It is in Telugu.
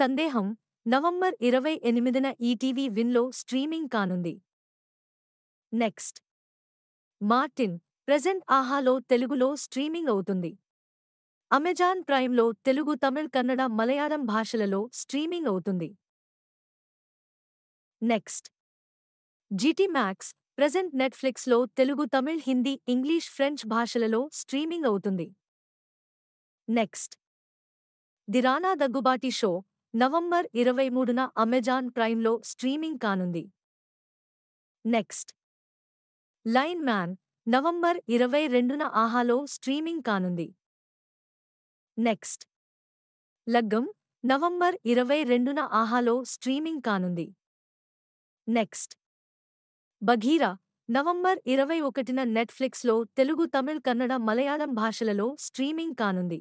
సందేహం నవంబర్ ఇరవై ఎనిమిదిన ఈటీవీ విన్లో స్ట్రీమింగ్ కానుంది నెక్స్ట్ మార్టిన్ ప్రజెంట్ ఆహాలో తెలుగులో స్ట్రీమింగ్ అవుతుంది అమెజాన్ ప్రైమ్లో తెలుగు తమిళ్ కన్నడ మలయాళం భాషలలో స్ట్రీమింగ్ అవుతుంది నెక్స్ట్ జిటి మ్యాక్స్ ప్రజెంట్ నెట్ఫ్లిక్స్లో తెలుగు తమిళ్ హిందీ ఇంగ్లీష్ ఫ్రెంచ్ భాషలలో స్ట్రీమింగ్ అవుతుంది నెక్స్ట్ దిరానా దగ్గుబాటి షో నవంబర్ ఇరవై మూడున అమెజాన్ ప్రైమ్లో స్ట్రీమింగ్ కానుంది నెక్స్ట్ లైన్ మ్యాన్ నవంబర్ ఇరవై రెండున ఆహాలో స్ట్రీమింగ్ కానుంది నెక్స్ట్ లగ్గం నవంబర్ ఇరవై రెండున ఆహాలో స్ట్రీమింగ్ కానుంది నెక్స్ట్ బఘీరా నవంబర్ ఇరవై ఒకటిన నెట్ఫ్లిక్స్లో తెలుగు తమిళ్ కన్నడ మలయాళం భాషలలో స్ట్రీమింగ్ కానుంది